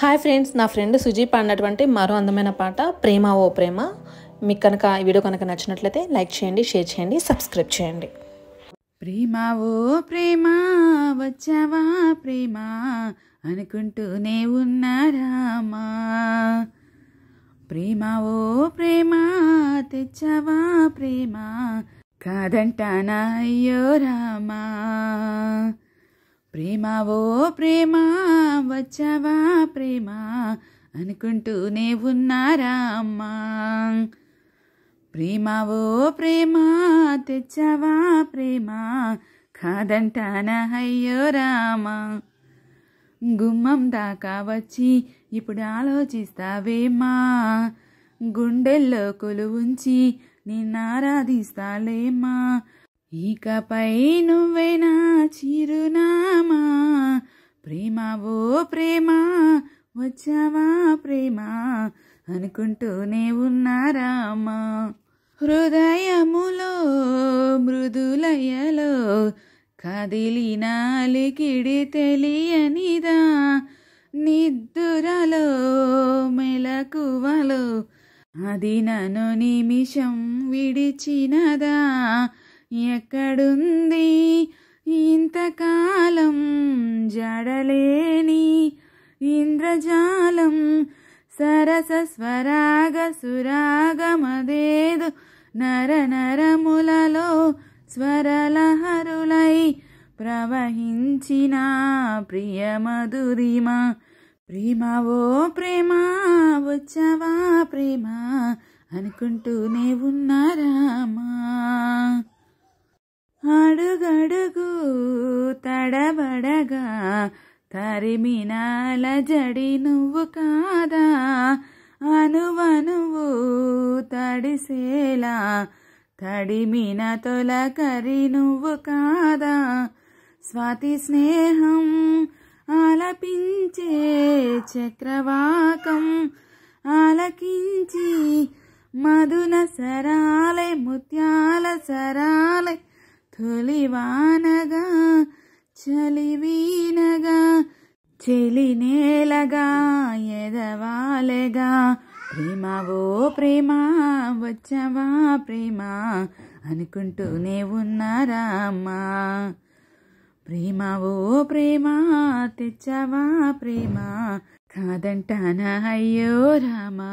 hi friends నా friend Suji పాడినటువంటి మరో అందమైన పాట ప్రేమ ఓ ప్రేమ మీకు కనుక ఈ వీడియో కనుక నచ్చినట్లయితే లైక్ చేయండి షేర్ చేయండి సబ్స్క్రైబ్ చేయండి ప్రేమ ఓ ప్రేమ వచ్చావా ప్రేమ అనుకుంటూనే ఉన్నారామా ప్రేమ ఓ ప్రేమ తెచ్చావా ప్రేమ కాదంటానా అయ్యో రామా ఓ ప్రేమ వచ్చావా ప్రేమ అనుకుంటూనే ఉన్నారా అమ్మా ఓ ప్రేమ తెచ్చావా ప్రేమ కాదంటాన అయ్యో రామా గుమ్మం దాకా వచ్చి ఇప్పుడు ఆలోచిస్తావేమా గుండెల్లో కొలువుంచి ఆరాధిస్తాలేమా ఇకపై నువ్వేనా చిరునామా ప్రేమ ఓ ప్రేమ వచ్చావా ప్రేమ అనుకుంటూనే ఉన్నారామా హృదయములో మృదులయలో కదిలిన లికిడి తెలియనిదా నిద్దురలో మెలకువలో అది నన్ను నిమిషం విడిచినదా ఎక్కడుంది ఇంతకాలం జడలేని ఇంద్రజాలం సరస స్వరాగ సురాగమదేదు నర నరములలో స్వరలహరులై ప్రవహించిన ప్రియమధురిమ ప్రేమ ఓ ప్రేమ వచ్చవా ప్రేమ అనుకుంటూనే ఉన్నారామా అడుగడుగు తడబడగా తరిమినాల జడి నువ్వు కాదా అనువనువు తడిసేలా తడిమిన కరి నువ్వు కాదా స్వాతి స్నేహం ఆలపించే చక్రవాకం ఆలకించి మధున సరాలే ముత్యాల సరా తొలివానగా చలివీనగా నేలగా ఎదవాలెగా ప్రేమవో ప్రేమ వచ్చవా ప్రేమ అనుకుంటూనే ఉన్నారమ్మా ప్రేమవో ప్రేమ తెచ్చవా ప్రేమ కాదంటానా అయ్యో రామా